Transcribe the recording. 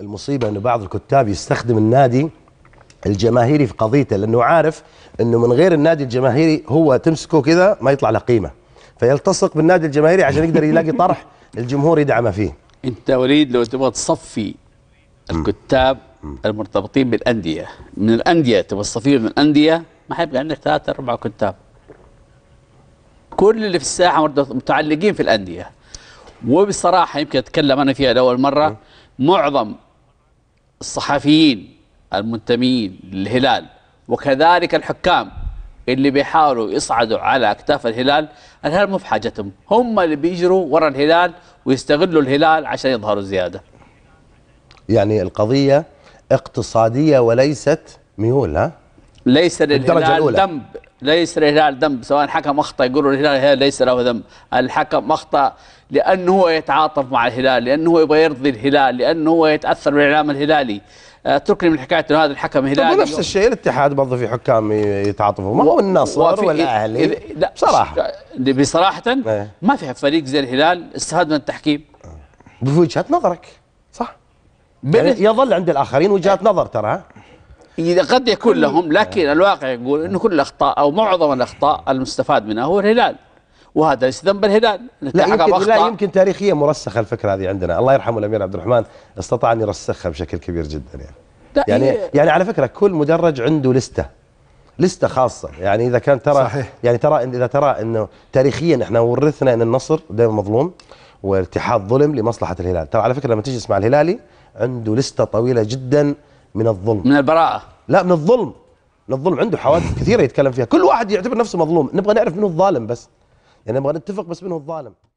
المصيبة أن بعض الكتاب يستخدم النادي الجماهيري في قضيته لأنه عارف أنه من غير النادي الجماهيري هو تمسكه كذا ما يطلع له قيمة فيلتصق بالنادي الجماهيري عشان يقدر يلاقي طرح الجمهور يدعمه فيه أنت وليد لو تبغى تصفي الكتاب المرتبطين بالأندية من الأندية تبغى تصفيهم من الأندية ما حيبقى عندك ثلاثة أربعة كتاب كل اللي في الساحة متعلقين في الأندية وبصراحة يمكن أتكلم أنا فيها لأول مرة معظم الصحفيين المنتمين للهلال وكذلك الحكام اللي بيحاولوا يصعدوا على اكتاف الهلال الهلال مو في حاجتهم هم اللي بيجروا ورا الهلال ويستغلوا الهلال عشان يظهروا زياده يعني القضيه اقتصاديه وليست ميول ها ليس للهلال ذنب ليس للهلال ذنب سواء حكم اخطا يقولوا الهلال ليس له ذنب الحكم اخطا لانه هو يتعاطف مع الهلال لانه هو يبغى يرضي الهلال لانه هو يتاثر بالاعلام الهلالي اتركني من حكايه انه هذا الحكم طيب، هلالي نفس الشيء الاتحاد برضه في حكام يتعاطفوا ما هو النصر ولا الاهلي لا بصراحه بصراحه إيه. ما في فريق زي الهلال استفاد من التحكيم بوجهه نظرك صح يعني يظل عند الاخرين وجهات نظر ترى إذا قد يكون لهم لكن آه. الواقع يقول انه كل الاخطاء او معظم الاخطاء المستفاد منها هو الهلال وهذا ليس ذنب الهلال لا يمكن, لا يمكن تاريخيا مرسخه الفكره هذه عندنا الله يرحمه الامير عبد الرحمن استطاع ان يرسخها بشكل كبير جدا يعني يعني إيه يعني على فكره كل مدرج عنده لسته لسته خاصه يعني اذا كان ترى صحيح يعني ترى اذا ترى انه تاريخيا احنا ورثنا ان النصر دائما مظلوم والاتحاد ظلم لمصلحه الهلال ترى على فكره لما تجلس مع الهلالي عنده لسته طويله جدا من الظلم من البراءة لا من الظلم من الظلم عنده حوادث كثيرة يتكلم فيها كل واحد يعتبر نفسه مظلوم نبغى نعرف منه الظالم بس يعني نبغى نتفق بس منه الظالم